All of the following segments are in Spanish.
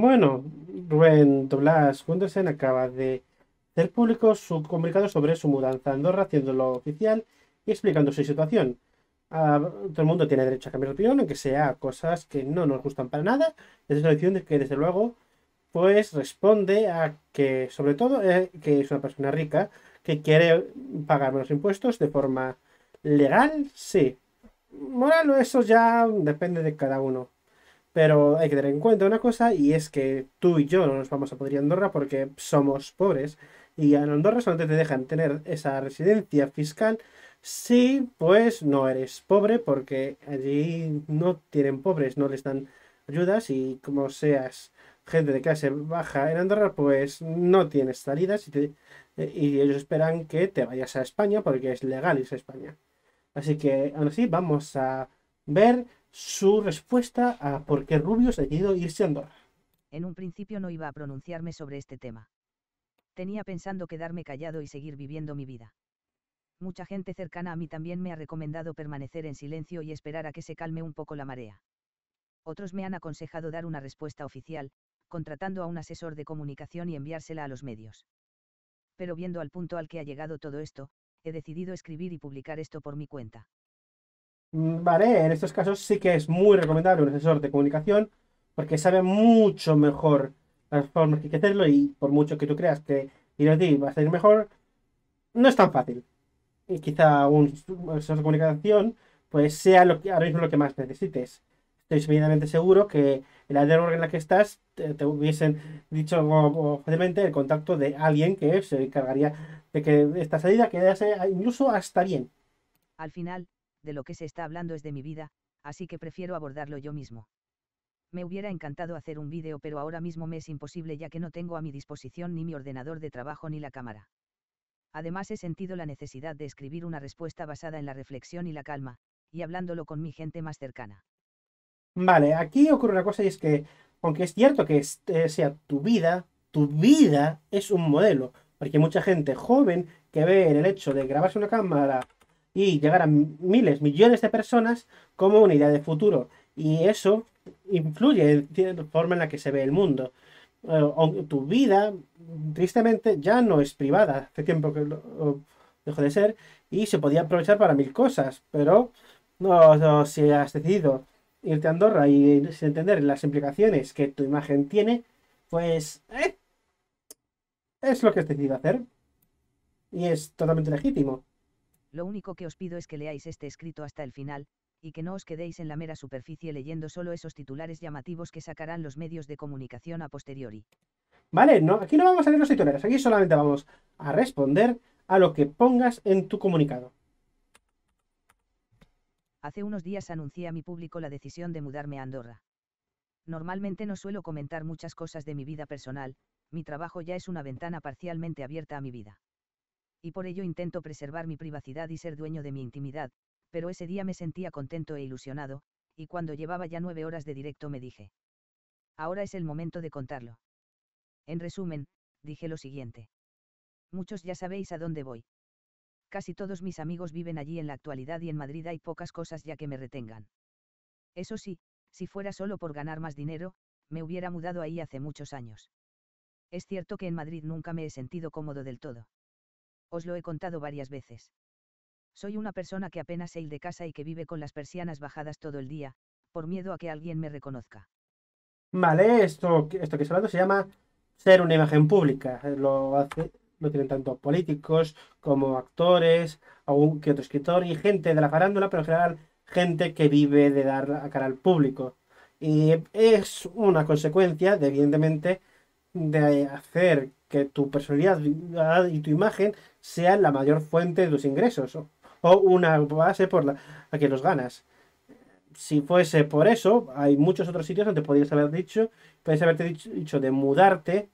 Bueno, Rubén Doblas Gundersen acaba de hacer público su comunicado sobre su mudanza a Andorra, haciéndolo oficial y explicando su situación. Ah, todo el mundo tiene derecho a cambiar de opinión, aunque sea cosas que no nos gustan para nada. Es la decisión de que, desde luego, pues responde a que, sobre todo, eh, que es una persona rica que quiere pagar menos impuestos de forma legal, sí. Moral, bueno, eso ya depende de cada uno. Pero hay que tener en cuenta una cosa y es que tú y yo no nos vamos a poder ir a Andorra porque somos pobres y en Andorra solamente te dejan tener esa residencia fiscal si pues no eres pobre porque allí no tienen pobres, no les dan ayudas y como seas gente de clase baja en Andorra pues no tienes salidas y, eh, y ellos esperan que te vayas a España porque es legal irse a España. Así que aún así vamos a ver su respuesta a por qué Rubius ha ido irse a En un principio no iba a pronunciarme sobre este tema. Tenía pensando quedarme callado y seguir viviendo mi vida. Mucha gente cercana a mí también me ha recomendado permanecer en silencio y esperar a que se calme un poco la marea. Otros me han aconsejado dar una respuesta oficial, contratando a un asesor de comunicación y enviársela a los medios. Pero viendo al punto al que ha llegado todo esto, he decidido escribir y publicar esto por mi cuenta. Mm, vale, en estos casos sí que es muy recomendable un asesor de comunicación porque sabe mucho mejor las formas que hay que hacerlo y por mucho que tú creas que ir a ti va a salir mejor, no es tan fácil. Y quizá un asesor de comunicación pues sea lo que, ahora mismo lo que más necesites. Estoy seguidamente seguro que en la de en la que estás te, hubiesen dicho el contacto de alguien que se encargaría de que esta salida quedase incluso hasta bien. Al final, de lo que se está hablando es de mi vida, así que prefiero abordarlo yo mismo. Me hubiera encantado hacer un vídeo pero ahora mismo me es imposible ya que no tengo a mi disposición ni mi ordenador de trabajo ni la cámara. Además he sentido la necesidad de escribir una respuesta basada en la reflexión y la calma, y hablándolo con mi gente más cercana. Vale, aquí ocurre una cosa y es que, aunque es cierto que este sea tu vida, tu vida es un modelo, porque mucha gente joven que ve en el hecho de grabarse una cámara y llegar a miles, millones de personas como una idea de futuro. Y eso influye en la forma en la que se ve el mundo. Eh, tu vida, tristemente, ya no es privada. Hace tiempo que dejó de ser y se podía aprovechar para mil cosas, pero no, si has decidido irte a Andorra y sin entender las implicaciones que tu imagen tiene, pues eh, es lo que has decidido hacer. Y es totalmente legítimo. Lo único que os pido es que leáis este escrito hasta el final, y que no os quedéis en la mera superficie leyendo solo esos titulares llamativos que sacarán los medios de comunicación a posteriori. Vale, no, aquí no vamos a leer los titulares, aquí solamente vamos a responder a lo que pongas en tu comunicado. Hace unos días anuncié a mi público la decisión de mudarme a Andorra. Normalmente no suelo comentar muchas cosas de mi vida personal, mi trabajo ya es una ventana parcialmente abierta a mi vida y por ello intento preservar mi privacidad y ser dueño de mi intimidad, pero ese día me sentía contento e ilusionado, y cuando llevaba ya nueve horas de directo me dije. Ahora es el momento de contarlo. En resumen, dije lo siguiente. Muchos ya sabéis a dónde voy. Casi todos mis amigos viven allí en la actualidad y en Madrid hay pocas cosas ya que me retengan. Eso sí, si fuera solo por ganar más dinero, me hubiera mudado ahí hace muchos años. Es cierto que en Madrid nunca me he sentido cómodo del todo. Os lo he contado varias veces. Soy una persona que apenas se de casa y que vive con las persianas bajadas todo el día, por miedo a que alguien me reconozca. Vale, esto, esto que estoy hablando se llama ser una imagen pública. Lo, hace, lo tienen tanto políticos como actores, algún que otro escritor y gente de la farándula, pero en general gente que vive de dar la cara al público. Y es una consecuencia, evidentemente, de hacer que tu personalidad y tu imagen sean la mayor fuente de tus ingresos o, una base por la a que los ganas. Si fuese por eso, hay muchos otros sitios donde podrías haber dicho, podrías haberte dicho, de mudarte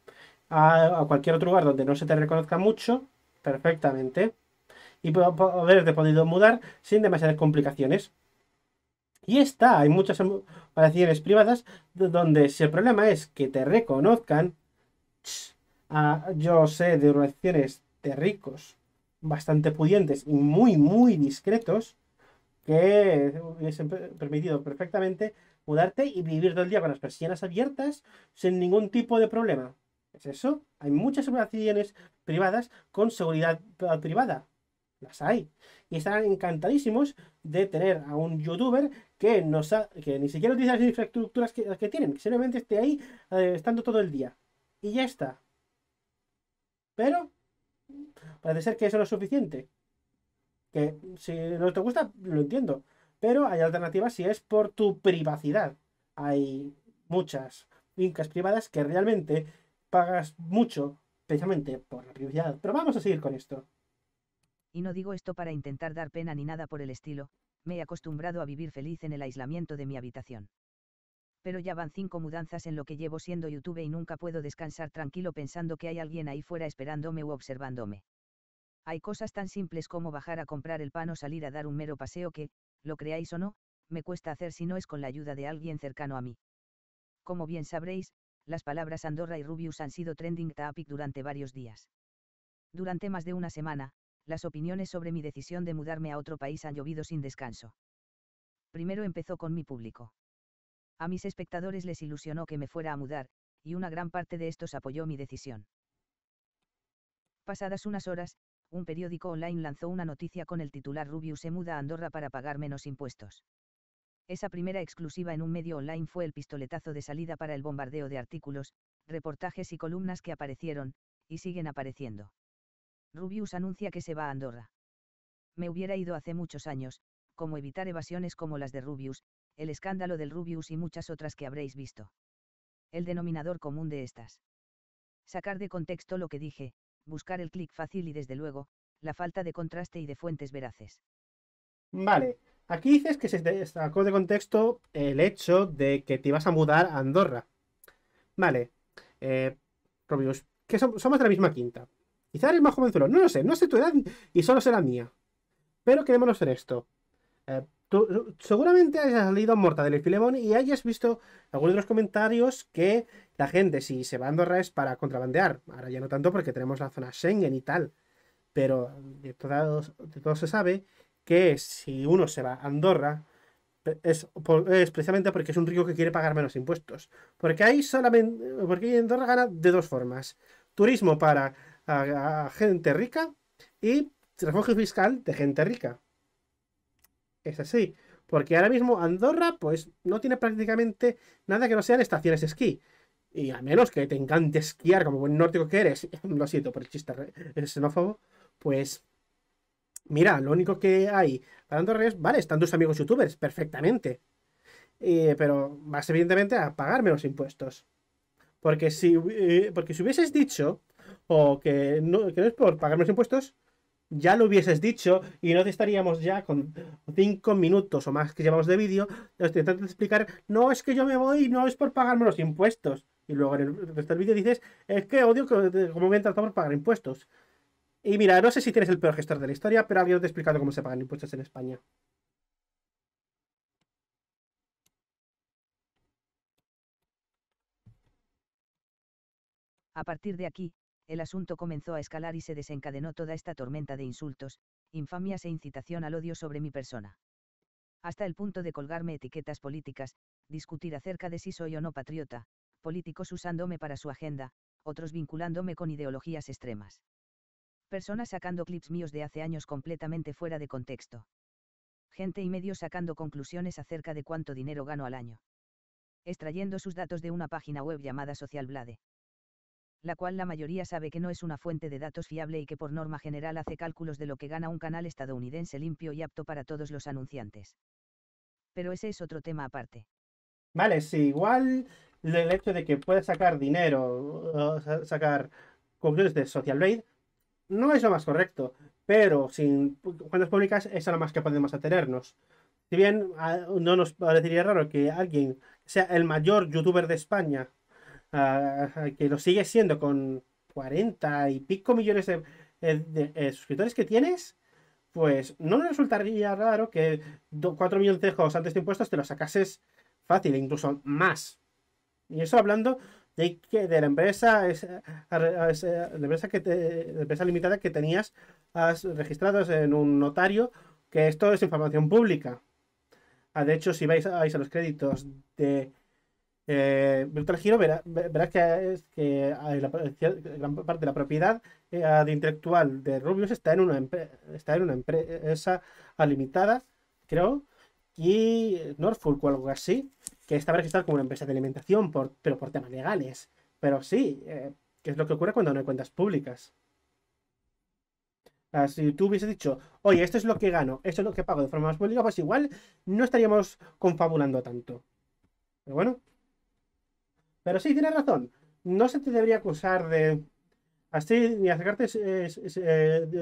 a, a, cualquier otro lugar donde no se te reconozca mucho, perfectamente, y haberte podido mudar sin demasiadas complicaciones. Y está, hay muchas operaciones privadas donde si el problema es que te reconozcan, Ah, yo sé de relaciones de ricos bastante pudientes y muy, muy discretos que hubiesen permitido perfectamente mudarte y vivir todo el día con las persianas abiertas sin ningún tipo de problema. ¿Es eso? Hay muchas relaciones privadas con seguridad privada. Las hay. Y están encantadísimos de tener a un youtuber que, no que ni siquiera utiliza las infraestructuras que, tienen, que simplemente esté ahí eh, estando todo el día y ya está. Pero parece ser que eso no es suficiente. Que si no te gusta, lo entiendo. Pero hay alternativas si es por tu privacidad. Hay muchas fincas privadas que realmente pagas mucho precisamente por la privacidad. Pero vamos a seguir con esto. Y no digo esto para intentar dar pena ni nada por el estilo, me he acostumbrado a vivir feliz en el aislamiento de mi habitación pero ya van cinco mudanzas en lo que llevo siendo YouTube y nunca puedo descansar tranquilo pensando que hay alguien ahí fuera esperándome u observándome. Hay cosas tan simples como bajar a comprar el pan o salir a dar un mero paseo que, lo creáis o no, me cuesta hacer si no es con la ayuda de alguien cercano a mí. Como bien sabréis, las palabras Andorra y Rubius han sido trending topic durante varios días. Durante más de una semana, las opiniones sobre mi decisión de mudarme a otro país han llovido sin descanso. Primero empezó con mi público. A mis espectadores les ilusionó que me fuera a mudar, y una gran parte de estos apoyó mi decisión. Pasadas unas horas, un periódico online lanzó una noticia con el titular Rubius se muda a Andorra para pagar menos impuestos. Esa primera exclusiva en un medio online fue el pistoletazo de salida para el bombardeo de artículos, reportajes y columnas que aparecieron, y siguen apareciendo. Rubius anuncia que se va a Andorra. Me hubiera ido hace muchos años, como evitar evasiones como las de Rubius, el escándalo del Rubius y muchas otras que habréis visto. El denominador común de estas. Sacar de contexto lo que dije, buscar el clic fácil y desde luego, la falta de contraste y de fuentes veraces. Vale, aquí dices que se sacó de contexto el hecho de que te ibas a mudar a Andorra. Vale, eh, Rubius, que somos de la misma quinta. Quizá eres más jovenzuelo, no lo sé, no sé tu edad y solo sé la mía. Pero quedémonos en esto. Eh, seguramente hayas leído morta del Filemón y hayas visto algunos de los comentarios que la gente, si se va a Andorra es para contrabandear, ahora ya no tanto porque tenemos la zona Schengen y tal, pero de todos se sabe que si uno se va a Andorra es, precisamente porque es un rico que quiere pagar menos impuestos. Porque ahí solamente, porque Andorra gana de dos formas. Turismo para gente rica y refugio fiscal de gente rica es así. Porque ahora mismo Andorra, pues, no tiene prácticamente nada que no sean estaciones de esquí. Y a menos que te encante esquiar como buen nórdico que eres, lo siento por el chiste xenófobo, pues. Mira, lo único que hay para Andorra es, vale, están tus amigos youtubers, perfectamente. Eh, pero vas, evidentemente, a pagarme los impuestos. Porque si, eh, porque si hubieses dicho, o que no, que no es por pagarme los impuestos, ya lo hubieses dicho y no te estaríamos ya con cinco minutos o más que llevamos de vídeo intentando explicar, no es que yo me voy, no es por pagarme los impuestos. Y luego en el resto del vídeo dices, es que odio que me tratamos tratado por pagar impuestos. Y mira, no sé si tienes el peor gestor de la historia, pero ha explicado cómo se pagan impuestos en España. A partir de aquí, el asunto comenzó a escalar y se desencadenó toda esta tormenta de insultos, infamias e incitación al odio sobre mi persona. Hasta el punto de colgarme etiquetas políticas, discutir acerca de si soy o no patriota, políticos usándome para su agenda, otros vinculándome con ideologías extremas. Personas sacando clips míos de hace años completamente fuera de contexto. Gente y medios sacando conclusiones acerca de cuánto dinero gano al año. Extrayendo sus datos de una página web llamada Social Blade la cual la mayoría sabe que no es una fuente de datos fiable y que por norma general hace cálculos de lo que gana un canal estadounidense limpio y apto para todos los anunciantes. Pero ese es otro tema aparte. Vale, si igual el hecho de que pueda sacar dinero, sacar conclusiones de Social Blade, no es lo más correcto, pero sin cuentas públicas es a lo más que podemos atenernos. Si bien ah, no nos parecería raro que alguien sea el mayor youtuber de España que lo sigue siendo con 40 y pico millones de, eh, eh, suscriptores que tienes, pues no me resultaría raro que 4 millones de juegos antes de impuestos te lo sacases fácil, e incluso más. Y eso hablando de, que, de la empresa la empresa, que te, empresa limitada que tenías registrados en un notario, que esto es información pública. Ah, de hecho, si vais, vais a los créditos de eh, Virtual giro verás que, que la, gran parte de la propiedad eh, de intelectual de Rubius está en una, está en una empresa limitada, creo, y Norfolk o algo así, que estaba registrado como una empresa de alimentación, pero por temas legales. Pero sí, eh, que es lo que ocurre cuando no hay cuentas públicas. Ah, si tú hubieses dicho, oye, esto es lo que gano, esto es lo que pago de forma más pública, pues igual no estaríamos confabulando tanto. Pero bueno, pero sí, tienes razón. No se te debería acusar de así ni acercarte eh,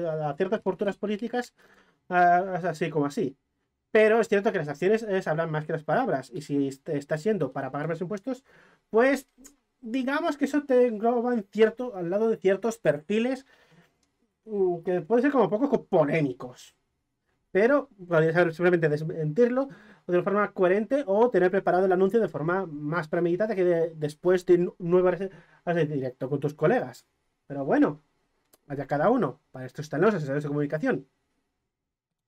a ciertas posturas políticas así como así. Pero es cierto que las acciones hablan eh, más que las palabras. Y si estás está siendo para pagar más impuestos, pues digamos que eso te engloba en cierto, al lado de ciertos perfiles mm, que pueden ser como poco polémicos pero bueno, simplemente desmentirlo o de forma coherente o tener preparado el anuncio de forma más premeditada que de, después de nuevas hacer directo con tus colegas. Pero bueno, vaya cada uno. Para esto están los asesores de comunicación.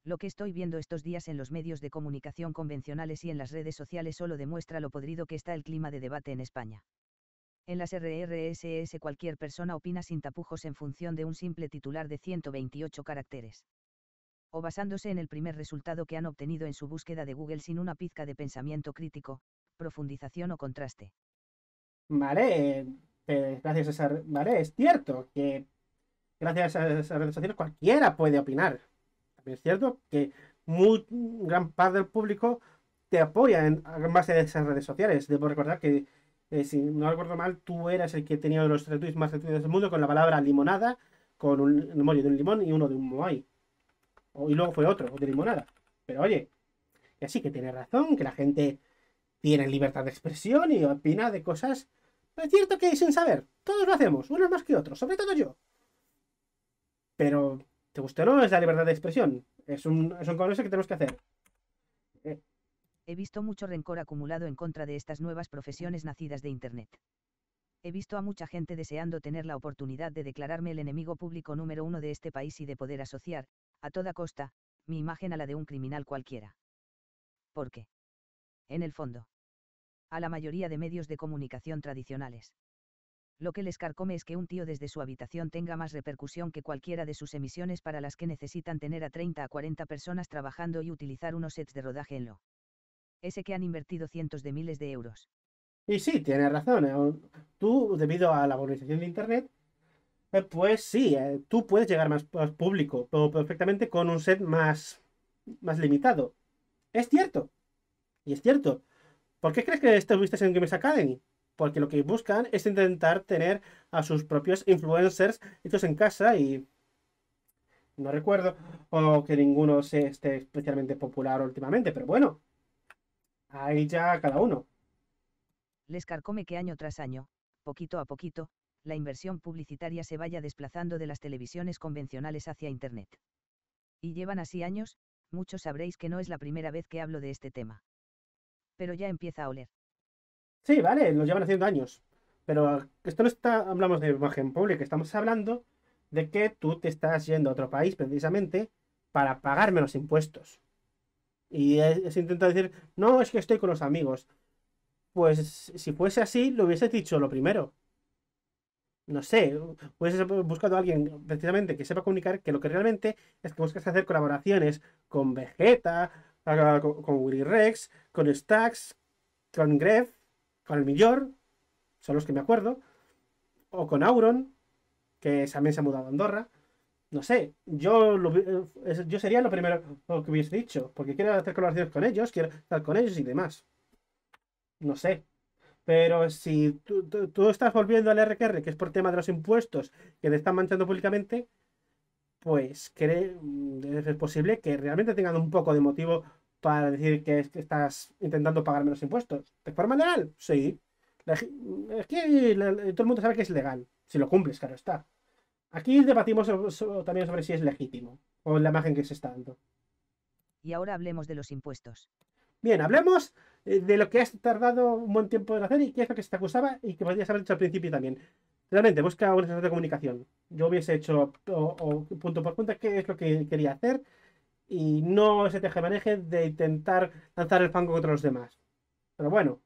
Lo que estoy viendo estos días en los medios de comunicación convencionales y en las redes sociales solo demuestra lo podrido que está el clima de debate en España. En las RRSS cualquier persona opina sin tapujos en función de un simple titular de 128 caracteres o basándose en el primer resultado que han obtenido en su búsqueda de Google sin una pizca de pensamiento crítico, profundización o contraste. Vale, eh, gracias a esa, vale, es cierto que gracias a esas redes sociales cualquiera puede opinar. es cierto que muy gran parte del público te apoya en, base a esas redes sociales. Debo recordar que eh, si no recuerdo mal, tú eras el que tenía los retweets más retweets del mundo con la palabra limonada, con un, mollo de un limón y uno de un moai. Y luego fue otro, de limonada. Pero oye, ya sí, que tiene razón, que la gente tiene libertad de expresión y opina de cosas. Pero es cierto que sin saber, todos lo hacemos, unos más que otros, sobre todo yo. Pero, ¿te gustó o no? Es la libertad de expresión. Es un, es un que tenemos que hacer. Eh. He visto mucho rencor acumulado en contra de estas nuevas profesiones nacidas de Internet. He visto a mucha gente deseando tener la oportunidad de declararme el enemigo público número uno de este país y de poder asociar, a toda costa, mi imagen a la de un criminal cualquiera. ¿Por qué? En el fondo. A la mayoría de medios de comunicación tradicionales. Lo que les carcome es que un tío desde su habitación tenga más repercusión que cualquiera de sus emisiones para las que necesitan tener a 30 a 40 personas trabajando y utilizar unos sets de rodaje en lo. Ese que han invertido cientos de miles de euros. Y sí, tienes razón. ¿eh? Tú, debido a la globalización de Internet, eh, pues sí, eh, tú puedes llegar más, público, pero perfectamente con un set más, más limitado. Es cierto. Y es cierto. ¿Por qué crees que estuviste en Games Academy? Porque lo que buscan es intentar tener a sus propios influencers estos en casa y no recuerdo, o que ninguno se esté especialmente popular últimamente, pero bueno, ahí ya cada uno. Les carcome que año tras año, poquito a poquito, la inversión publicitaria se vaya desplazando de las televisiones convencionales hacia Internet. Y llevan así años, muchos sabréis que no es la primera vez que hablo de este tema. Pero ya empieza a oler. Sí, vale, lo llevan haciendo años. Pero esto no está, hablamos de imagen pública, estamos hablando de que tú te estás yendo a otro país precisamente para pagarme los impuestos. Y se intenta decir, no, es que estoy con los amigos. Pues si fuese así, lo hubiese dicho lo primero no sé, pues buscado a alguien precisamente que sepa comunicar que lo que realmente es que buscas hacer colaboraciones con Vegeta, ah, con, Willy Rex, con Stax, con Gref, con el Millor, son los que me acuerdo, o con Auron, que también se ha mudado a Andorra. No sé, yo, eh, yo sería lo primero que hubiese dicho, porque quiero hacer colaboraciones con ellos, quiero estar con ellos y demás. No sé, pero si tú, estás volviendo al RQR, que es por tema de los impuestos que te están manchando públicamente, pues mm, es posible que realmente tengan un poco de motivo para decir que, estás intentando pagar menos impuestos. ¿De forma legal? Sí. Mm, aquí todo el mundo sabe que es legal, si lo cumples, claro está. Aquí debatimos también sobre si es legítimo o la imagen que se está dando. Y ahora hablemos de los impuestos. Bien, hablemos eh, de lo que has tardado un buen tiempo en hacer y qué es lo que se te acusaba y que podrías haber hecho al principio también. Realmente, busca una estrategia de comunicación. Yo hubiese hecho punto por punto qué es lo que quería hacer y no ese maneje de intentar lanzar el fango contra los demás. Pero bueno.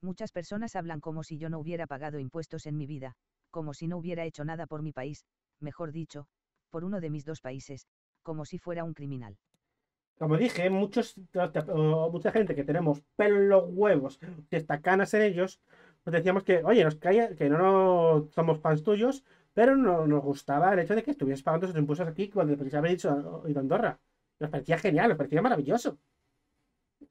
Muchas personas hablan como si yo no hubiera pagado impuestos en mi vida, como si no hubiera hecho nada por mi país, mejor dicho, por uno de mis dos países, como si fuera un criminal. Como dije, muchos, mucha gente que tenemos pelos huevos, que está canas en ellos, nos pues decíamos que, oye, nos que no somos fans tuyos, pero no nos gustaba el hecho de que estuvieses pagando esos impuestos aquí cuando se había dicho a Andorra. Nos parecía genial, nos parecía maravilloso.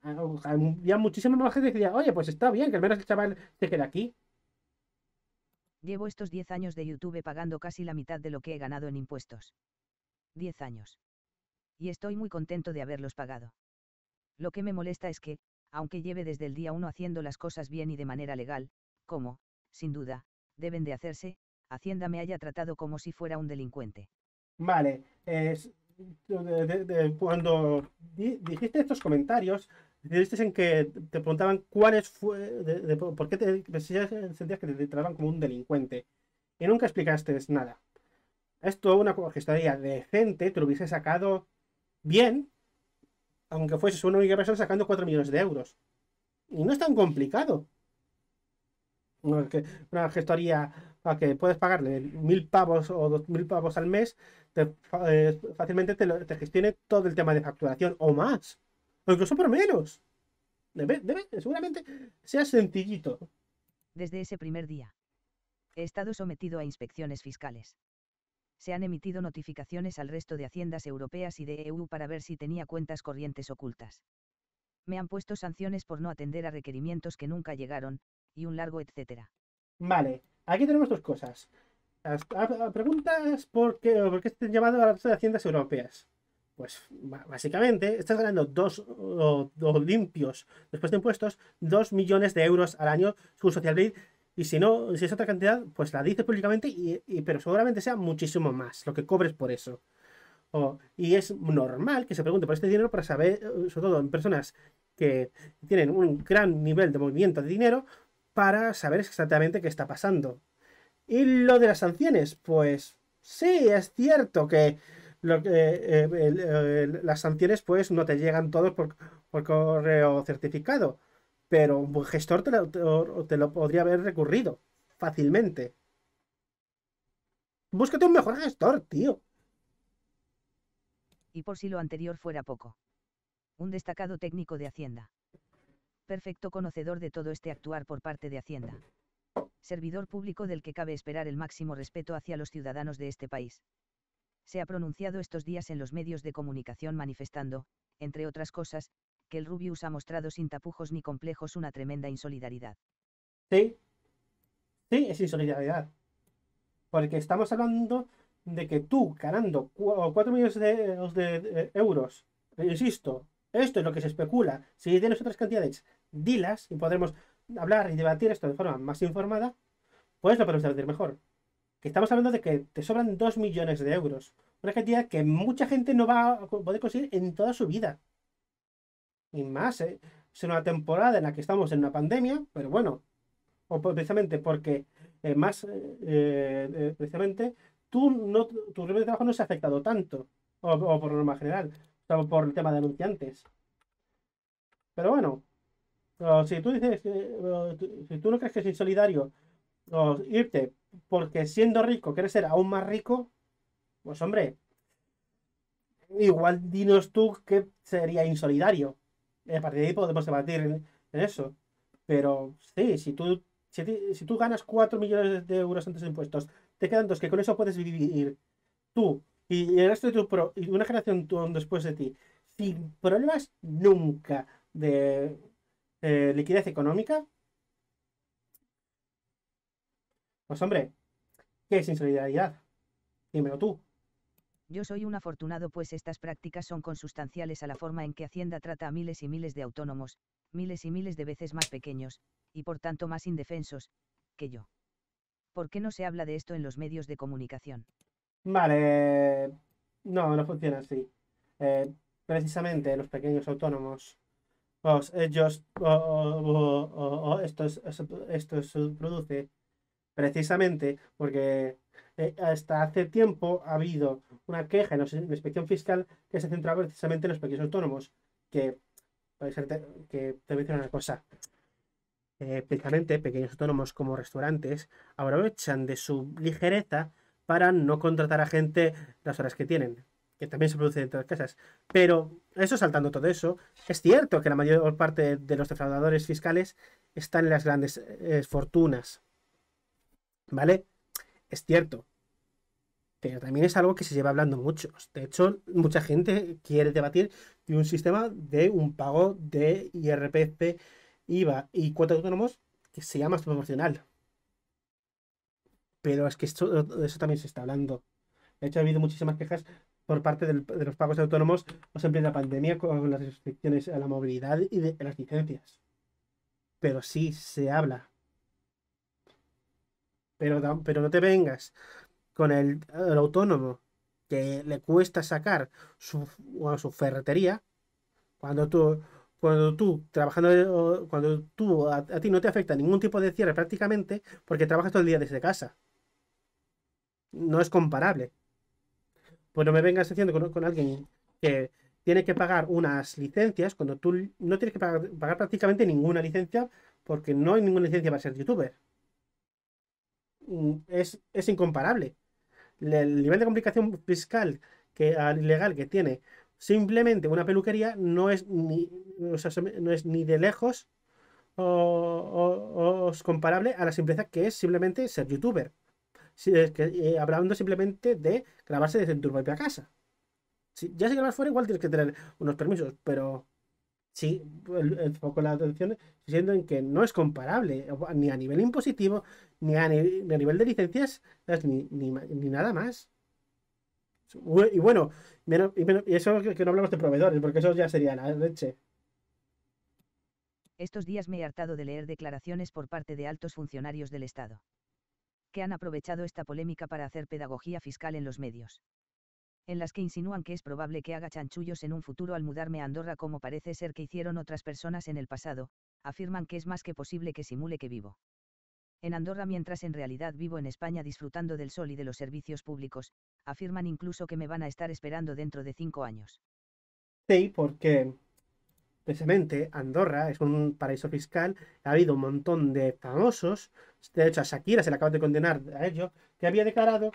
Había ah, muchísima gente que decía, oye, pues está bien, que al menos el chaval se quede aquí. Llevo estos 10 años de YouTube pagando casi la mitad de lo que he ganado en impuestos. 10 años y estoy muy contento de haberlos pagado. Lo que me molesta es que, aunque lleve desde el día uno haciendo las cosas bien y de manera legal, como, sin duda, deben de hacerse, Hacienda me haya tratado como si fuera un delincuente. Vale, eh, cuando dijiste estos comentarios, dijiste en que te preguntaban cuáles fue, por qué te, sentías que te trataban como un delincuente. Y nunca explicaste nada. Esto, es una que decente, te lo hubiese sacado bien, aunque fuese una única persona sacando 4 millones de euros. Y no es tan complicado. Una, gestoría a que puedes pagarle mil pavos o dos mil pavos al mes, eh, fácilmente te, gestione todo el tema de facturación o más, o incluso por menos. Debe, debe, seguramente sea sencillito. Desde ese primer día, he estado sometido a inspecciones fiscales se han emitido notificaciones al resto de haciendas europeas y de EU para ver si tenía cuentas corrientes ocultas. Me han puesto sanciones por no atender a requerimientos que nunca llegaron, y un largo etcétera. Vale, aquí tenemos dos cosas. preguntas por qué, por qué están llamando a las de haciendas europeas. Pues básicamente estás ganando dos o, limpios después de impuestos, dos millones de euros al año con Social y si no, si es otra cantidad, pues la dices públicamente, y, pero seguramente sea muchísimo más lo que cobres por eso. y es normal que se pregunte por este dinero para saber, eh, sobre todo en personas que tienen un gran nivel de movimiento de dinero, para saber exactamente qué está pasando. Y lo de las sanciones, pues sí, es cierto que lo eh, las sanciones pues no te llegan todos por correo certificado pero un gestor te lo, te lo podría haber recurrido fácilmente. Búscate un mejor gestor, tío. Y por si lo anterior fuera poco. Un destacado técnico de Hacienda. Perfecto conocedor de todo este actuar por parte de Hacienda. Servidor público del que cabe esperar el máximo respeto hacia los ciudadanos de este país. Se ha pronunciado estos días en los medios de comunicación manifestando, entre otras cosas, que el Rubius ha mostrado sin tapujos ni complejos una tremenda insolidaridad. Sí, sí, es insolidaridad. Porque estamos hablando de que tú, ganando 4 millones de, eh, euros, eh, insisto, esto es lo que se especula. Si tienes otras cantidades, dilas y podremos hablar y debatir esto de forma más informada, pues lo podemos debatir mejor. Que estamos hablando de que te sobran 2 millones de euros. Una cantidad que mucha gente no va a poder conseguir en toda su vida y más, ¿eh? es una temporada en la que estamos en una pandemia, pero bueno, o precisamente porque eh, más, eh, eh, precisamente, tú tu ritmo de trabajo no se ha afectado tanto, o, o por norma general, o por el tema de anunciantes. Pero bueno, si tú dices, si tú no crees que es insolidario o irte porque siendo rico quieres ser aún más rico, pues hombre, igual dinos tú que sería insolidario a partir de ahí podemos debatir en, eso. Pero sí, si tú, si, tú ganas 4 millones de euros antes de impuestos, te quedan dos que con eso puedes vivir tú y el resto de tu pro, y una generación después de ti sin problemas nunca de liquidez económica. Pues hombre, ¿qué es insolidaridad? Dímelo tú. Yo soy un afortunado pues estas prácticas son consustanciales a la forma en que Hacienda trata a miles y miles de autónomos, miles y miles de veces más pequeños, y por tanto más indefensos, que yo. ¿Por qué no se habla de esto en los medios de comunicación? Vale, no, no funciona así. Eh, precisamente los pequeños autónomos, pues ellos, o, esto, esto, produce precisamente porque eh, hasta hace tiempo ha habido una queja en la inspección fiscal que se centraba precisamente en los pequeños autónomos, que, que te voy a decir una cosa, eh, precisamente pequeños autónomos como restaurantes aprovechan de su ligereza para no contratar a gente las horas que tienen, que también se produce dentro de las casas. Pero eso saltando todo eso, es cierto que la mayor parte de los defraudadores fiscales están en las grandes eh, fortunas ¿Vale? Es cierto. Pero también es algo que se lleva hablando mucho. De hecho, mucha gente quiere debatir de un sistema de un pago de IRPF, IVA y cuotas autónomos que sea más promocional Pero es que esto, eso también se está hablando. De hecho, ha habido muchísimas quejas por parte de los pagos autónomos o sea, en pandemia con las restricciones a la movilidad y de, de las licencias. Pero sí se habla pero, no te vengas con el, autónomo que le cuesta sacar su, su ferretería, cuando tú, cuando tú trabajando, cuando tú a, ti no te afecta ningún tipo de cierre prácticamente, porque trabajas todo el día desde casa. No es comparable. Pues no me vengas haciendo con, alguien que tiene que pagar unas licencias cuando tú no tienes que pagar prácticamente ninguna licencia porque no hay ninguna licencia para ser youtuber. Mm, es, incomparable. El nivel de complicación fiscal que, ah, legal que tiene simplemente una peluquería no es ni, no es ni de lejos o, o, comparable a la simpleza que es simplemente ser youtuber. Si, que, eh, hablando simplemente de grabarse desde tu propia casa. Si ya si grabas fuera, igual tienes que tener unos permisos, pero sí, el, foco la atención siendo en que no es comparable, eh, ni a nivel impositivo, ni a, nivel de licencias, ni, nada más. Y bueno, y, eso que no hablamos de proveedores, porque eso ya sería la leche. Estos días me he hartado de leer declaraciones por parte de altos funcionarios del Estado que han aprovechado esta polémica para hacer pedagogía fiscal en los medios en las que insinúan que es probable que haga chanchullos en un futuro al mudarme a Andorra como parece ser que hicieron otras personas en el pasado, afirman que es más que posible que simule que vivo en Andorra mientras en realidad vivo en España disfrutando del sol y de los servicios públicos, afirman incluso que me van a estar esperando dentro de cinco años. Sí, porque precisamente Andorra es un paraíso fiscal, ha habido un montón de famosos, de hecho a Shakira se le acaba de condenar a ello, que había declarado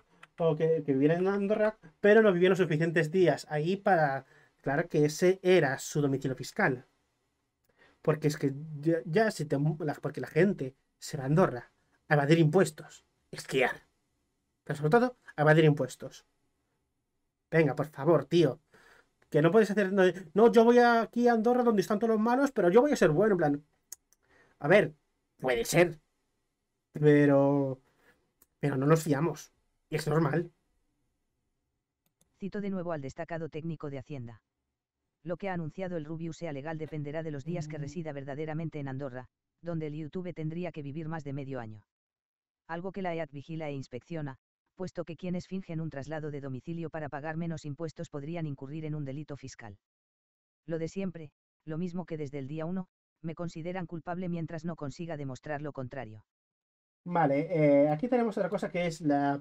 que, que en Andorra, pero no vivieron los suficientes días ahí para claro que ese era su domicilio fiscal. Porque es que ya, se porque la gente se va a Andorra a evadir impuestos, esquiar, pero sobre todo a evadir impuestos. Venga, por favor, tío. Que no puedes hacer. No, no, yo voy aquí a Andorra donde están todos los malos, pero yo voy a ser bueno. En plan. A ver, puede ser. Pero. Pero no nos fiamos. Es normal. Cito de nuevo al destacado técnico de Hacienda. Lo que ha anunciado el Rubius sea legal dependerá de los días que mm. resida verdaderamente en Andorra, donde el YouTube tendría que vivir más de medio año. Algo que la EAT vigila e inspecciona, puesto que quienes fingen un traslado de domicilio para pagar menos impuestos podrían incurrir en un delito fiscal. Lo de siempre, lo mismo que desde el día 1, me consideran culpable mientras no consiga demostrar lo contrario. Vale, eh, aquí tenemos otra cosa que es la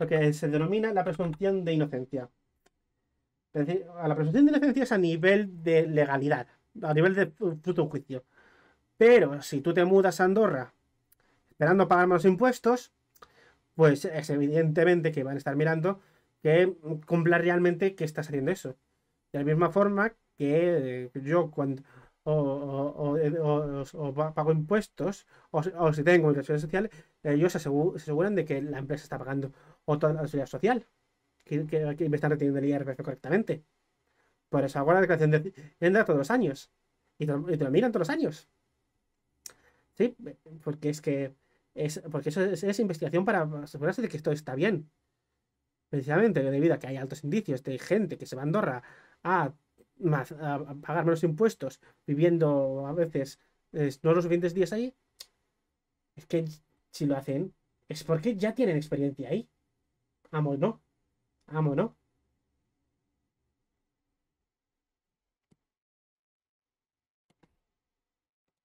lo que se denomina la presunción de inocencia. a la presunción de inocencia es a nivel de legalidad, a nivel de fruto juicio. Pero si tú te mudas a Andorra esperando pagar más impuestos, pues es evidentemente que van a estar mirando que cumpla realmente que está saliendo eso. De la misma forma que eh, yo cuando o, eh, pago impuestos o, si tengo inversiones sociales, eh, ellos se aseguran de que la empresa está pagando o toda la seguridad social, que, me están reteniendo el IRPF correctamente. Por eso hago la declaración de ENDA todos los años. Y te, lo, miran todos los años. ¿Sí? Porque es que. Es, porque eso es, investigación para asegurarse de que esto está bien. Precisamente debido a que hay altos indicios de gente que se va a Andorra a, más, a, pagar menos impuestos, viviendo a veces no los siguientes días ahí. Es que si lo hacen, es porque ya tienen experiencia ahí. ¿no? Amo, ¿no?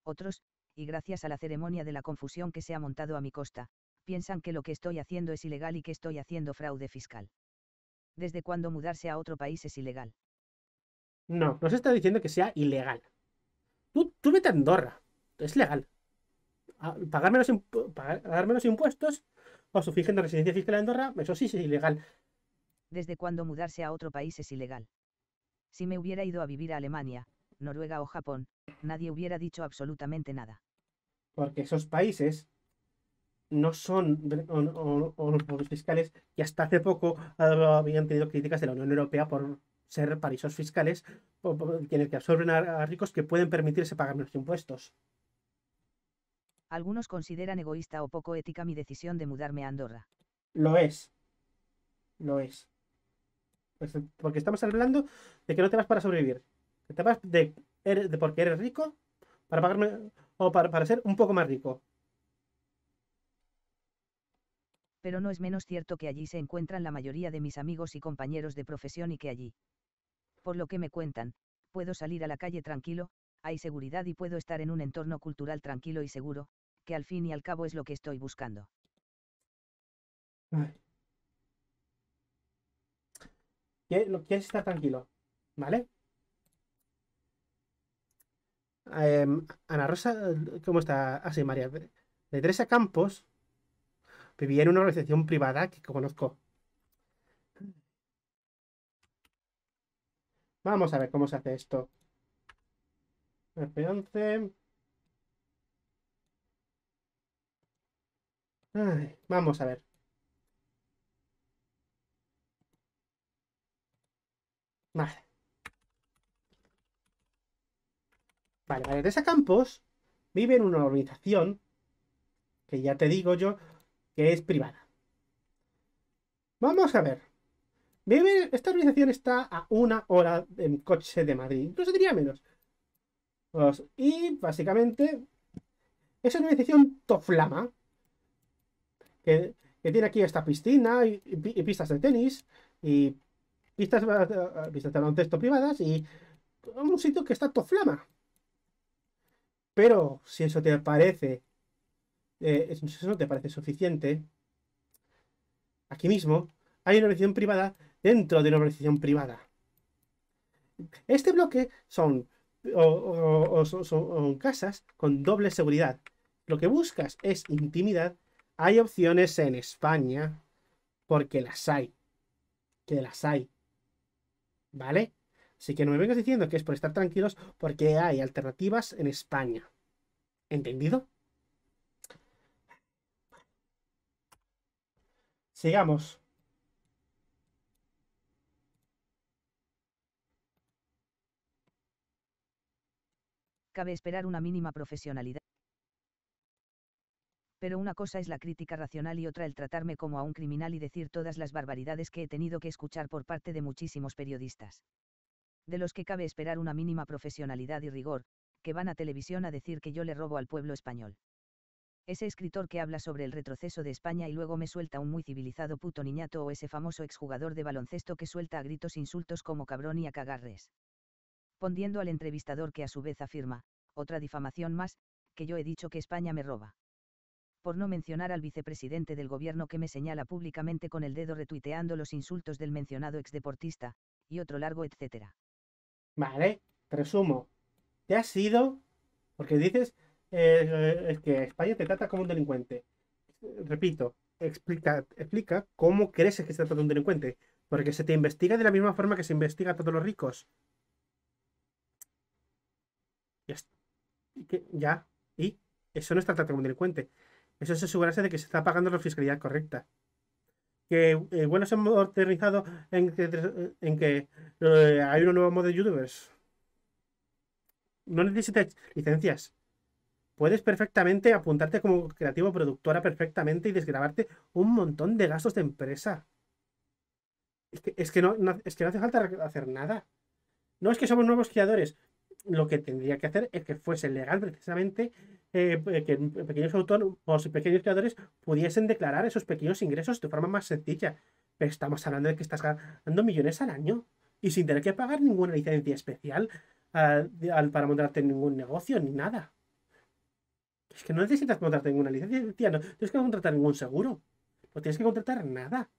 Otros, y gracias a la ceremonia de la confusión que se ha montado a mi costa, piensan que lo que estoy haciendo es ilegal y que estoy haciendo fraude fiscal. ¿Desde cuándo mudarse a otro país es ilegal? No, no se está diciendo que sea ilegal. Tú, tú vete a Andorra. Es legal. Ah, pagar menos impuestos o su de residencia fiscal en Andorra, eso sí es ilegal. ¿Desde cuándo mudarse a otro país es ilegal? Si me hubiera ido a vivir a Alemania, Noruega o Japón, nadie hubiera dicho absolutamente nada. Porque esos países no son unos fiscales que hasta hace poco ah, habían tenido críticas de la Unión Europea por ser paraísos fiscales en que absorben a ricos que pueden permitirse pagar menos impuestos algunos consideran egoísta o poco ética mi decisión de mudarme a Andorra. Lo es. Lo es. Pues, porque estamos hablando de que no te vas para sobrevivir. Que te vas de, er, porque eres rico para pagarme o para ser un poco más rico. Pero no es menos cierto que allí se encuentran la mayoría de mis amigos y compañeros de profesión y que allí, por lo que me cuentan, puedo salir a la calle tranquilo, hay seguridad y puedo estar en un entorno cultural tranquilo y seguro, que al fin y al cabo es lo que estoy buscando. Quieres estar tranquilo, ¿vale? Em, Ana Rosa, ¿cómo está? Así, ah, María. De Campos vivía en una organización privada que conozco. Vamos a ver cómo se hace esto. 11 vamos a ver. Vale. Vale, vale. esa Campos vive en una organización que ya te digo yo que es privada. Vamos a ver. Vive, esta organización está a una hora en coche de Madrid. Incluso diría menos. Y básicamente es una organización toflama que, tiene aquí esta piscina y, pistas de tenis y pistas, eh, eh, pistas de baloncesto privadas y un sitio que está toflama. Pero si eso te parece, eh, si eso no te parece suficiente, aquí mismo hay una organización privada dentro de una organización privada. Este bloque son o, son casas con doble seguridad. Lo que buscas es intimidad. Hay opciones en España porque las hay. Que las hay. ¿Vale? Así que no me vengas diciendo que es por estar tranquilos porque hay alternativas en España. ¿Entendido? Sigamos. cabe esperar una mínima profesionalidad. Pero una cosa es la crítica racional y otra el tratarme como a un criminal y decir todas las barbaridades que he tenido que escuchar por parte de muchísimos periodistas. De los que cabe esperar una mínima profesionalidad y rigor, que van a televisión a decir que yo le robo al pueblo español. Ese escritor que habla sobre el retroceso de España y luego me suelta un muy civilizado puto niñato o ese famoso exjugador de baloncesto que suelta a gritos insultos como cabrón y a cagarres respondiendo al entrevistador que a su vez afirma, otra difamación más, que yo he dicho que España me roba. Por no mencionar al vicepresidente del gobierno que me señala públicamente con el dedo retuiteando los insultos del mencionado exdeportista, y otro largo etcétera. Vale, resumo. Te has ido porque dices eh, que España te trata como un delincuente. Repito, explica, explica cómo crees que se trata de un delincuente, porque se te investiga de la misma forma que se investiga a todos los ricos, ya. que ¿Ya? ¿Y? Eso no es tratarte como delincuente. Eso es asegurarse de que se está pagando la fiscalidad correcta. Que eh, bueno, se ha modernizado en que, eh, eh, hay un nuevo modo de youtubers. No necesitas licencias. Puedes perfectamente apuntarte como creativo productora perfectamente y desgrabarte un montón de gastos de empresa. Es que, es que no, es que no hace falta hacer nada. No es que somos nuevos creadores lo que tendría que hacer es que fuese legal precisamente eh, que pequeños autónomos y pequeños creadores pudiesen declarar esos pequeños ingresos de forma más sencilla. Pero estamos hablando de que estás ganando millones al año y sin tener que pagar ninguna licencia especial ah, al, para montarte ningún negocio ni nada. Es que no necesitas montarte ninguna licencia, no tienes que contratar ningún seguro, no tienes que contratar nada.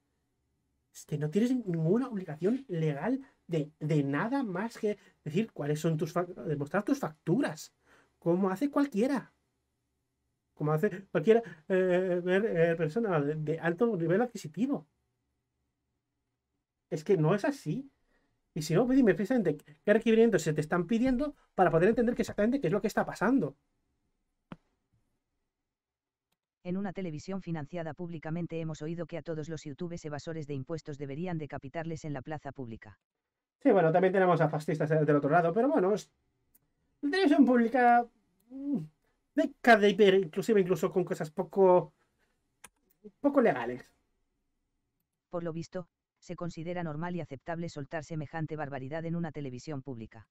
Es que no tienes ninguna obligación legal de, nada más que decir cuáles son tus demostrar tus facturas, como hace cualquiera. Como hace cualquiera eh, eh, persona de, alto nivel adquisitivo. Es que no es así. Y si no, pues, dime precisamente qué requerimientos se te están pidiendo para poder entender que exactamente qué es lo que está pasando. En una televisión financiada públicamente hemos oído que a todos los youtubers evasores de impuestos deberían decapitarles en la plaza pública. Sí, bueno, también tenemos a fascistas del otro lado, pero bueno, es... la televisión pública mm, de hiper, inclusive incluso con cosas poco poco legales. Por lo visto, se considera normal y aceptable soltar semejante barbaridad en una televisión pública.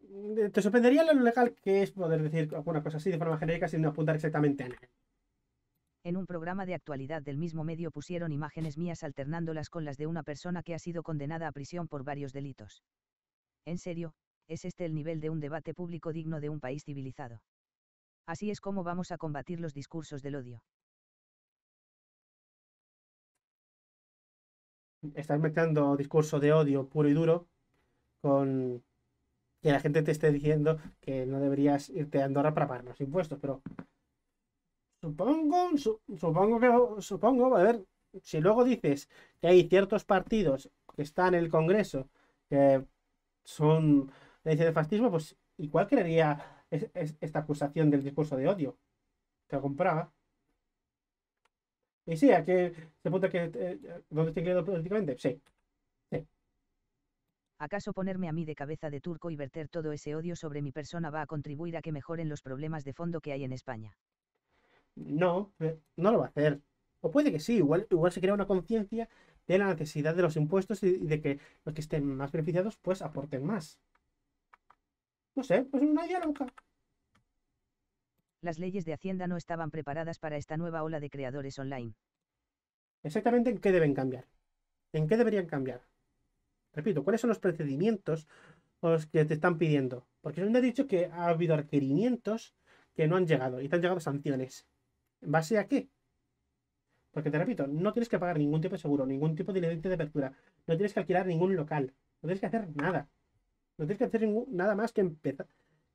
Mm, Te sorprendería lo legal que es poder decir alguna cosa así de forma genérica sin apuntar exactamente a nada en un programa de actualidad del mismo medio pusieron imágenes mías alternándolas con las de una persona que ha sido condenada a prisión por varios delitos. En serio, es este el nivel de un debate público digno de un país civilizado. Así es como vamos a combatir los discursos del odio. Estás metiendo discurso de odio puro y duro con que la gente te esté diciendo que no deberías irte a Andorra para pagar los impuestos, pero Supongo, supongo que, supongo, a ver, si luego dices que hay ciertos partidos que están en el Congreso que son de fascismo, pues igual creería esta acusación del discurso de odio que compraba. Y sí, qué se apunta que eh, dónde estoy políticamente, sí. ¿Acaso ponerme a mí de cabeza de turco y verter todo ese odio sobre mi persona va a contribuir a que mejoren los problemas de fondo que hay en España? No, eh, no lo va a hacer. O puede que sí, igual, igual se crea una conciencia de la necesidad de los impuestos y de que los que estén más beneficiados pues aporten más. No sé, pues una idea loca. Las leyes de Hacienda no estaban preparadas para esta nueva ola de creadores online. Exactamente en qué deben cambiar. ¿En qué deberían cambiar? Repito, ¿cuáles son los procedimientos los que te están pidiendo? Porque se han dicho que ha habido requerimientos que no han llegado y te han llegado sanciones base a qué? Porque te repito, no tienes que pagar ningún tipo de seguro, ningún tipo de límite de apertura, no tienes que alquilar ningún local, no tienes que hacer nada. No tienes que hacer nada más que empezar.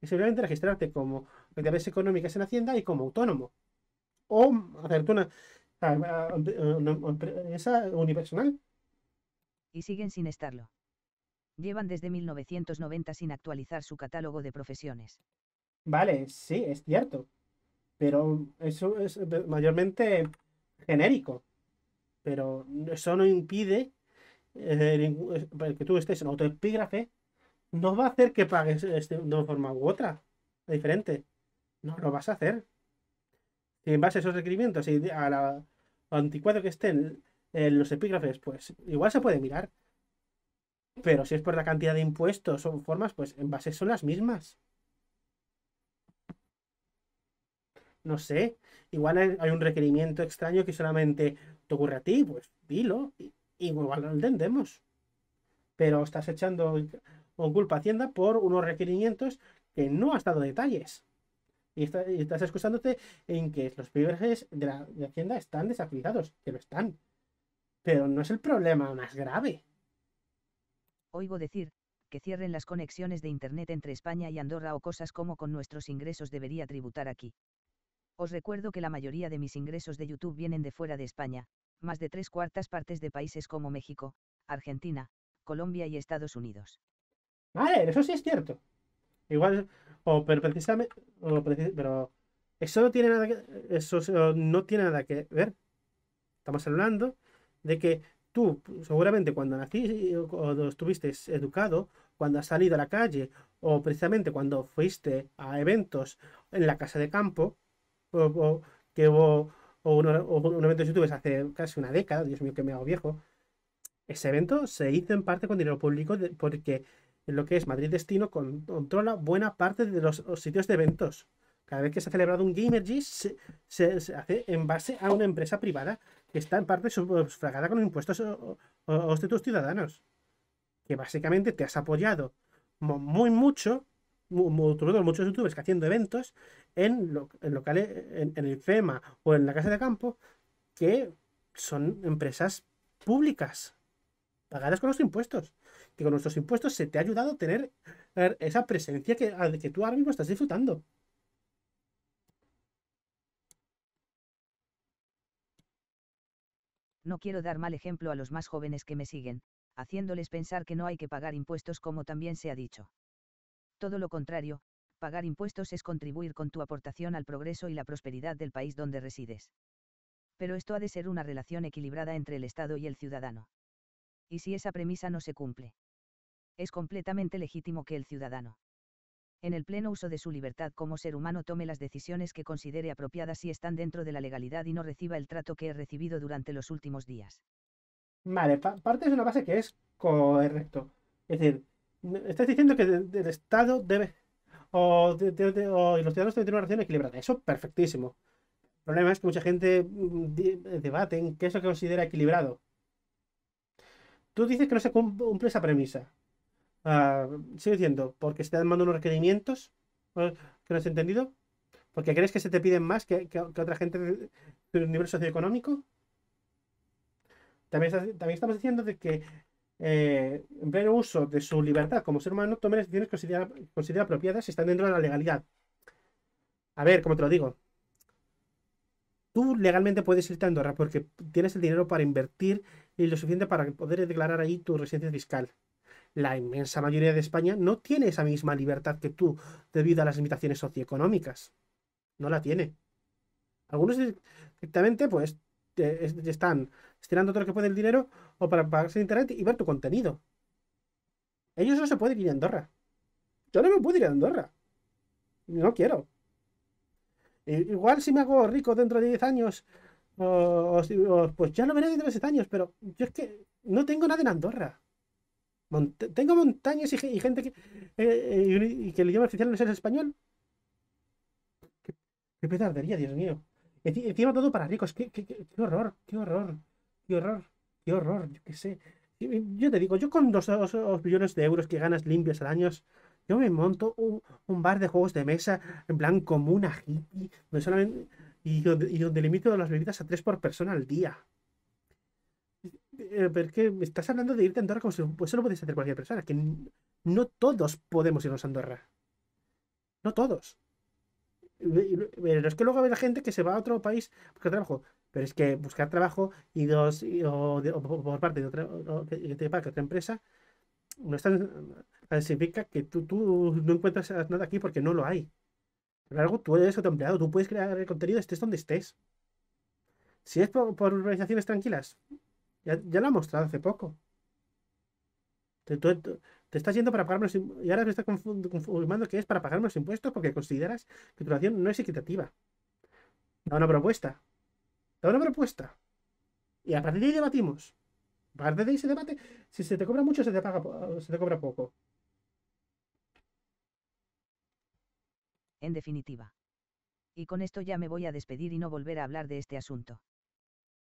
Y simplemente registrarte como empresa económicas en Hacienda y como autónomo. O hacerte una, esa unipersonal. Y siguen sin estarlo. Llevan desde 1990 sin actualizar su catálogo de profesiones. Vale, sí, es cierto. Pero eso es mayormente genérico. Pero eso no impide que tú estés en autoepígrafe, no va a hacer que pagues este, de una forma u otra, diferente. No lo vas a hacer. Si en base a esos requerimientos y a lo anticuado que estén en eh, los epígrafes, pues igual se puede mirar. Pero si es por la cantidad de impuestos o formas, pues en base son las mismas. no sé. Igual hay un requerimiento extraño que solamente te ocurre a ti, pues dilo, y, igual lo entendemos. Pero estás echando con culpa a Hacienda por unos requerimientos que no has dado detalles. Y, estás excusándote en que los privilegios de la Hacienda están desactivados, que lo están. Pero no es el problema más grave. Oigo decir, que cierren las conexiones de Internet entre España y Andorra o cosas como con nuestros ingresos debería tributar aquí. Os recuerdo que la mayoría de mis ingresos de YouTube vienen de fuera de España, más de tres cuartas partes de países como México, Argentina, Colombia y Estados Unidos. Vale, eso sí es cierto. Igual, o pero precisamente, pero eso no tiene nada que, eso no tiene nada que ver. Estamos hablando de que tú seguramente cuando naciste o estuviste educado, cuando has salido a la calle o precisamente cuando fuiste a eventos en la casa de campo, que hubo un evento de YouTube hace casi una década, Dios mío, que me hago viejo. Ese evento se hizo en parte con dinero público porque lo que es Madrid Destino controla buena parte de los, sitios de eventos. Cada vez que se ha celebrado un Gamer se, hace en base a una empresa privada que está en parte sufragada con impuestos de tus ciudadanos. Que básicamente te has apoyado muy mucho muchos youtubers que haciendo eventos en, locales, en, el FEMA o en la casa de campo, que son empresas públicas, pagadas con los impuestos, que con nuestros impuestos se te ha ayudado a tener esa presencia que, que tú ahora mismo estás disfrutando. No quiero dar mal ejemplo a los más jóvenes que me siguen, haciéndoles pensar que no hay que pagar impuestos como también se ha dicho. Todo lo contrario, pagar impuestos es contribuir con tu aportación al progreso y la prosperidad del país donde resides. Pero esto ha de ser una relación equilibrada entre el Estado y el ciudadano. ¿Y si esa premisa no se cumple? Es completamente legítimo que el ciudadano, en el pleno uso de su libertad como ser humano, tome las decisiones que considere apropiadas si están dentro de la legalidad y no reciba el trato que he recibido durante los últimos días. Vale, parte de una base que es correcto. Es decir, Estás diciendo que el Estado debe. O, los ciudadanos deben tener una relación equilibrada. Eso, perfectísimo. El problema es que mucha gente mm, debate en qué es lo que considera equilibrado. Tú dices que no se cumple esa premisa. Ah, sigo diciendo, porque se te mandado unos requerimientos que no has entendido. Porque crees que se te piden más que, que, otra gente de nivel socioeconómico. También, también estamos diciendo de que eh, en pleno uso de su libertad como ser humano, tome decisiones consideradas apropiadas si están dentro de la legalidad. A ver, como te lo digo, tú legalmente puedes irte a Andorra porque tienes el dinero para invertir y lo suficiente para poder declarar ahí tu residencia fiscal. La inmensa mayoría de España no tiene esa misma libertad que tú debido a las limitaciones socioeconómicas. No la tiene. Algunos directamente, pues, eh, están estirando todo lo que puede el dinero o para pagarse internet y ver tu contenido. Ellos no se pueden ir a Andorra. Yo no me puedo ir a Andorra. No quiero. Igual si me hago rico dentro de 10 años, o, pues ya lo veré dentro de 10 años, pero yo es que no tengo nada en Andorra. tengo montañas y, gente que, eh, eh, y, que el idioma oficial no es el español. Qué, pedardería, Dios mío. Encima todo para ricos. Qué, qué, qué horror, qué horror. Qué horror, qué horror, yo qué sé. Yo te digo, yo con dos dos millones de euros que ganas limpias al año, yo me monto un, bar de juegos de mesa en plan como una hippie, donde solamente, y, donde, limito las bebidas a tres por persona al día. Eh, porque estás hablando de irte a Andorra como si pues eso lo puedes hacer cualquier persona, que no todos podemos irnos a Andorra. No todos. Pero es que luego habrá gente que se va a otro país porque trabajo. Pero es que buscar trabajo y dos, o, por parte de otra, otra empresa no es tan, significa que tú, tú no encuentras nada aquí porque no lo hay. Pero algo tú eres otro empleado, tú puedes crear el contenido, estés donde estés. Si es por, organizaciones tranquilas, ya, lo ha mostrado hace poco. Te, estás yendo para pagar los y ahora me estás confirmando que es para pagar los impuestos porque consideras que tu relación no es equitativa. Da una propuesta da una propuesta. Y a partir de ahí debatimos. A partir de ahí se debate. Si se te cobra mucho, se te, paga, se te cobra poco. En definitiva. Y con esto ya me voy a despedir y no volver a hablar de este asunto.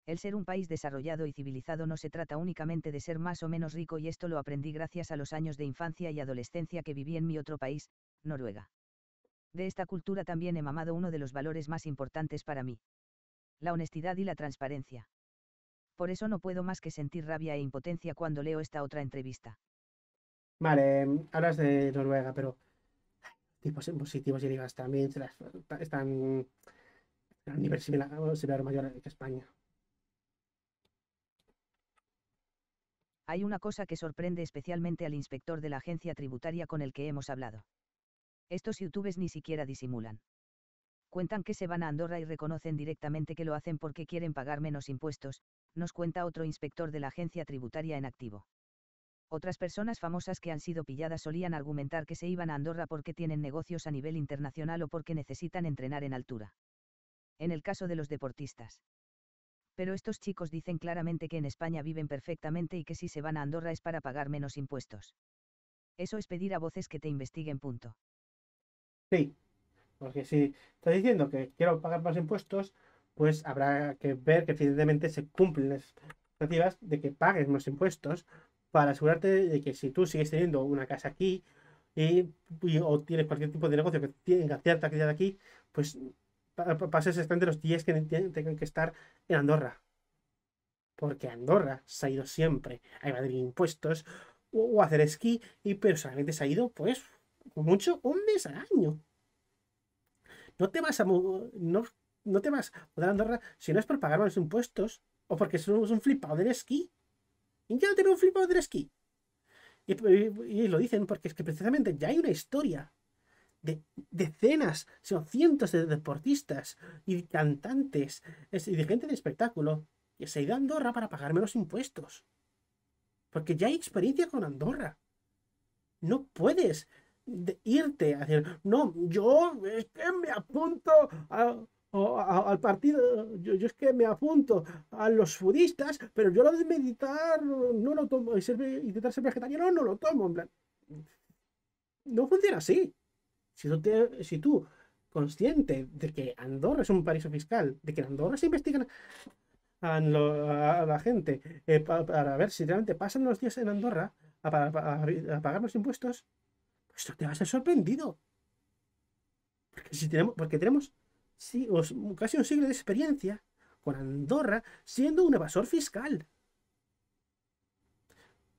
El ser un país desarrollado y civilizado no se trata únicamente de ser más o menos rico y esto lo aprendí gracias a los años de infancia y adolescencia que viví en mi otro país, Noruega. De esta cultura también he mamado uno de los valores más importantes para mí la honestidad y la transparencia. Por eso no puedo más que sentir rabia e impotencia cuando leo esta otra entrevista. Vale, em, hablas de Noruega, pero tipos positivos pues, y ligas también se las, están a nivel mayor que España. Hay una cosa que sorprende especialmente al inspector de la agencia tributaria con el que hemos hablado. Estos youtubers ni siquiera disimulan cuentan que se van a Andorra y reconocen directamente que lo hacen porque quieren pagar menos impuestos, nos cuenta otro inspector de la agencia tributaria en activo. Otras personas famosas que han sido pilladas solían argumentar que se iban a Andorra porque tienen negocios a nivel internacional o porque necesitan entrenar en altura. En el caso de los deportistas. Pero estos chicos dicen claramente que en España viven perfectamente y que si se van a Andorra es para pagar menos impuestos. Eso es pedir a voces que te investiguen. Punto. Sí, porque si estás diciendo que quiero pagar más impuestos, pues habrá que ver que evidentemente se cumplen las expectativas de que pagues más impuestos para asegurarte de que si tú sigues teniendo una casa aquí y, o tienes cualquier tipo de negocio que tenga cierta actividad aquí, pues pases exactamente los días que tengan que estar en Andorra. Porque Andorra se ha ido siempre a evadir impuestos o, hacer esquí, y, personalmente se ha ido, pues, mucho un mes al año. No te vas a. No, no te a Andorra si no es por pagar más impuestos o porque es un flipado del esquí. Y ya no un flipado del esquí. Y, lo dicen porque es que precisamente ya hay una historia de decenas, sino cientos de deportistas y cantantes y de gente de espectáculo que se ha ido a Andorra para pagar menos impuestos. Porque ya hay experiencia con Andorra. No puedes de irte a decir, no, yo es que me apunto al partido, yo, es que me apunto a los budistas, pero yo lo de meditar no lo tomo, y ser, intentar ser vegetariano no lo tomo, en No funciona así. Si tú, si tú consciente de que Andorra es un paraíso fiscal, de que en Andorra se investigan a, la gente eh, para ver si realmente pasan los días en Andorra a pagar los impuestos, esto te va a ser sorprendido. Porque, si tenemos, porque tenemos sí, casi un siglo de experiencia con Andorra siendo un evasor fiscal.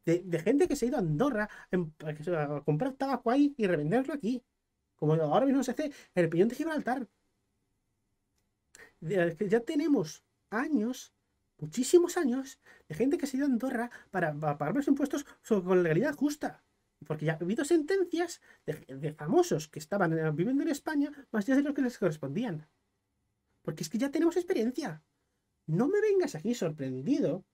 De, gente que se ha ido a Andorra a comprar tabaco ahí y revenderlo aquí. Como ahora mismo se hace el piñón de Gibraltar. ya tenemos años, muchísimos años, de gente que se ha ido a Andorra para pagar los impuestos con legalidad justa. Porque ya ha habido sentencias de, famosos que estaban eh, viviendo en España más allá de los que les correspondían. Porque es que ya tenemos experiencia. No me vengas aquí sorprendido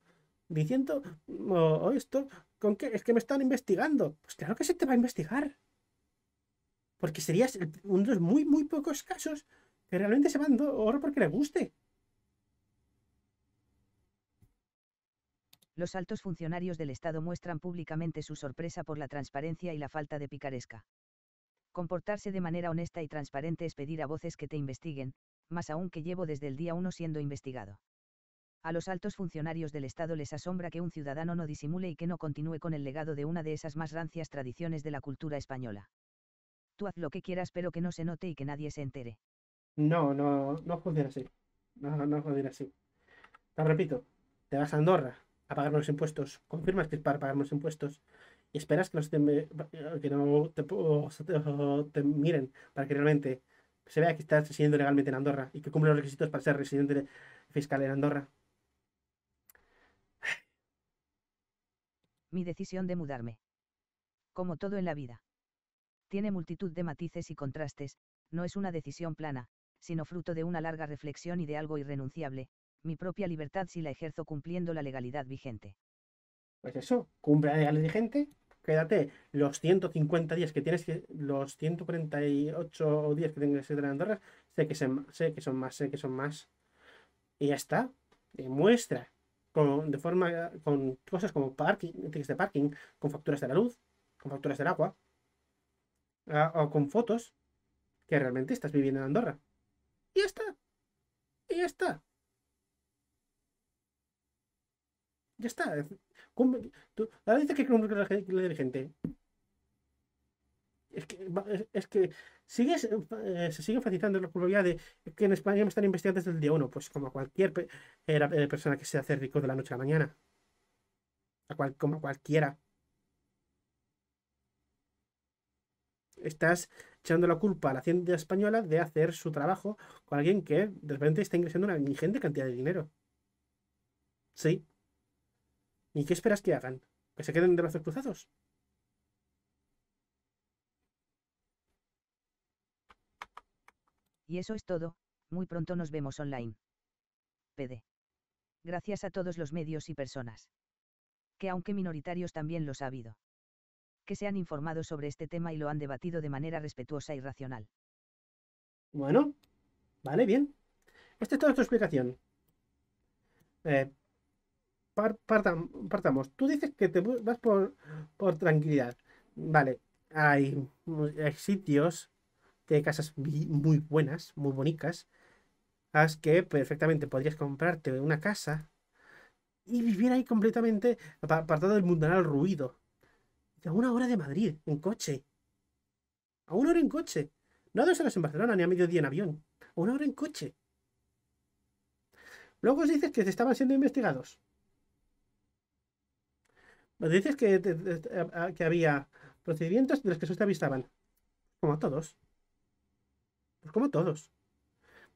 diciendo mm, o, esto con que es que me están investigando. Pues claro que se te va a investigar. Porque serías uno de los muy, muy pocos casos que realmente se van oro porque le guste. los altos funcionarios del Estado muestran públicamente su sorpresa por la transparencia y la falta de picaresca. Comportarse de manera honesta y transparente es pedir a voces que te investiguen, más aún que llevo desde el día uno siendo investigado. A los altos funcionarios del Estado les asombra que un ciudadano no disimule y que no continúe con el legado de una de esas más rancias tradiciones de la cultura española. Tú haz lo que quieras pero que no se note y que nadie se entere. No, no, no funciona así. No, no así. Te repito, te vas a Andorra, a pagarnos los impuestos, confirmas que es para pagarnos impuestos y esperas que, no te, te, miren para que realmente se vea que estás residiendo legalmente en Andorra y que cumple los requisitos para ser residente fiscal en Andorra. Mi decisión de mudarme. Como todo en la vida. Tiene multitud de matices y contrastes, no es una decisión plana, sino fruto de una larga reflexión y de algo irrenunciable, mi propia libertad si la ejerzo cumpliendo la legalidad vigente. Pues eso, cumple la legalidad vigente, quédate los 150 días que tienes que, los 148 días que tienes que ser en Andorra, sé que, sé que son más, sé que son más. Y ya está. Demuestra con, de forma, con cosas como parking, tickets de parking, con facturas de la luz, con facturas del agua, ah, o con fotos que realmente estás viviendo en Andorra. Y ya está. Y ya está. Ya está. Tú, ahora dices que es inteligente. Es que, es que eh, se sigue enfatizando la probabilidad de que en España me están investigando desde el día uno, pues como cualquier eh, eh, persona que se hace rico de la noche a la mañana. A cual, como cualquiera. Estás echando la culpa a la hacienda española de hacer su trabajo con alguien que de repente está ingresando una ingente cantidad de dinero. Sí, ¿Y qué esperas que hagan? ¿Que se queden de brazos cruzados? Y eso es todo, muy pronto nos vemos online. PD. Gracias a todos los medios y personas. Que aunque minoritarios también los ha habido. Que se han informado sobre este tema y lo han debatido de manera respetuosa y racional. Bueno, vale, bien. Esta es toda tu explicación. Eh, partamos. Tú dices que te vas por, tranquilidad. Vale, hay, sitios de casas muy buenas, muy bonitas, las que perfectamente podrías comprarte una casa y vivir ahí completamente apartado del mundanal ruido. a una hora de Madrid, en coche. A una hora en coche. No a dos horas en Barcelona, ni a mediodía en avión. A una hora en coche. Luego dices que estaban siendo investigados. Dices que, había procedimientos de los que se te avisaban. Como todos. Pues como todos.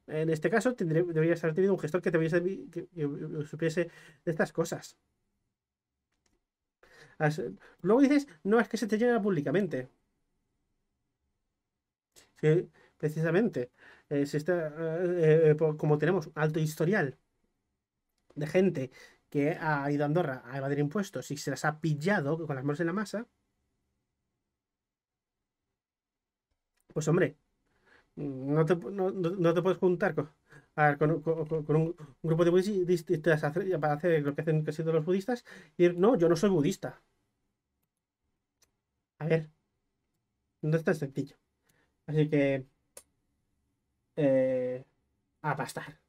En este caso, deberías haber tenido un gestor que te supiese de estas cosas. luego dices, no es que se te llena públicamente. precisamente. Eh, eh, eh, como tenemos alto historial de gente que ha ido a Andorra a evadir impuestos y se las ha pillado con las manos en la masa, pues hombre, no te, puedes juntar con, un grupo de budistas para hacer lo que hacen casi todos los budistas y decir, no, yo no soy budista. A ver, no es tan sencillo. Así que... Eh, a pastar.